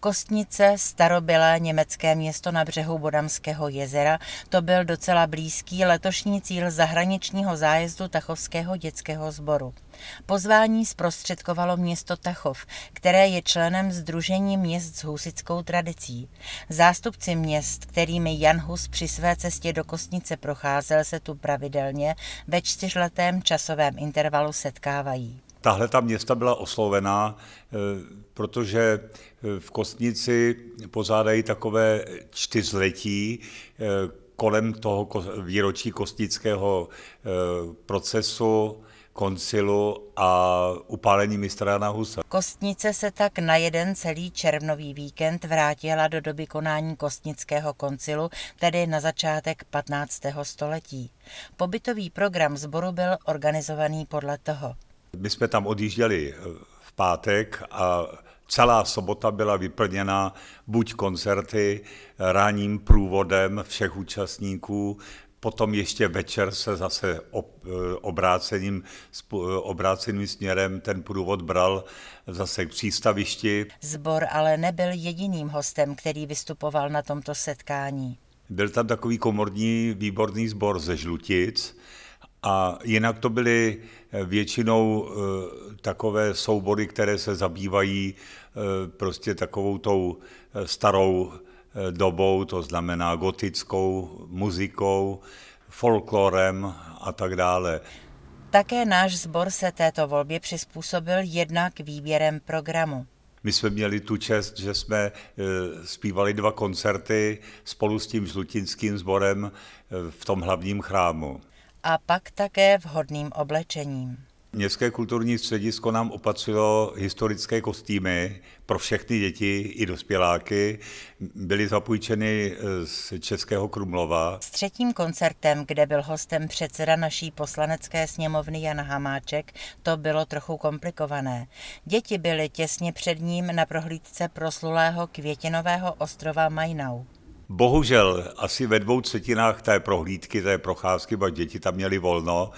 Kostnice, starobylé německé město na břehu Bodamského jezera, to byl docela blízký letošní cíl zahraničního zájezdu Tachovského dětského sboru. Pozvání zprostředkovalo město Tachov, které je členem Združení měst s husickou tradicí. Zástupci měst, kterými Jan Hus při své cestě do Kostnice procházel, se tu pravidelně ve čtyřletém časovém intervalu setkávají tahle ta města byla oslovena, eh, protože eh, v Kostnici pozádají takové čtyřletí eh, kolem toho výročí kostnického procesu, koncilu a upálení mistra na Husa. Kostnice se tak na jeden celý červnový víkend vrátila do doby konání kostnického koncilu, tedy na začátek 15. století. Pobytový program sboru byl organizovaný podle toho. My jsme tam odjížděli eh, v pátek a celá sobota byla vyplněna buď koncerty, eh, ranním průvodem všech účastníků, potom ještě večer se zase eh, obrácením, obráceným směrem ten průvod bral zase k přístavišti. Zbor ale nebyl jediným hostem, který vystupoval na tomto setkání. Byl tam takový komorní výborný sbor ze Žlutic, a jinak to byly eh, většinou eh, takové soubory, které se zabývají eh, prostě takovou tou starou dobou, to znamená gotickou muzikou, folklorem a tak dále. Také náš sbor se této volbě přizpůsobil jednak výběrem programu. My jsme měli tu čest, že jsme zpívali dva koncerty spolu s tím žlutinským sborem v tom hlavním chrámu a pak také vhodným oblečením. Městské kulturní středisko nám opatřilo historické kostýmy pro všechny děti i dospěláky. Byly zapůjčeny eh, z Českého Krumlova. S třetím koncertem, kde byl hostem předseda naší poslanecké sněmovny Jan Hamáček, to bylo trochu komplikované. Děti byly těsně před ním na prohlídce proslulého květinového ostrova Majnau. Bohužel, asi ve dvou třetinách té prohlídky, té procházky, bo děti tam měly volno,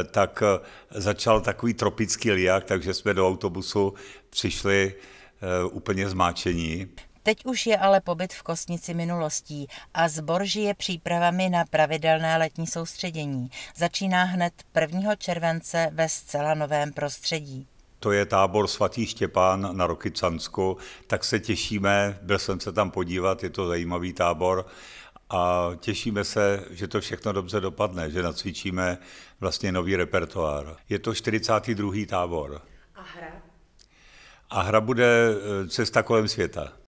eh, tak eh, začal takový tropický liak, takže jsme do autobusu přišli eh, úplně zmáčení. Teď už je ale pobyt v Kostnici minulostí a zbor žije přípravami na pravidelné letní soustředění. Začíná hned 1. července ve zcela novém prostředí to je tábor svatý Štěpán na Rokycansku, tak se těšíme, byl jsem se tam podívat, je to zajímavý tábor a těšíme se, že to všechno dobře dopadne, že nacvičíme vlastně nový repertoár. Je to 42. tábor. A hra? A hra bude eh, Cesta kolem světa.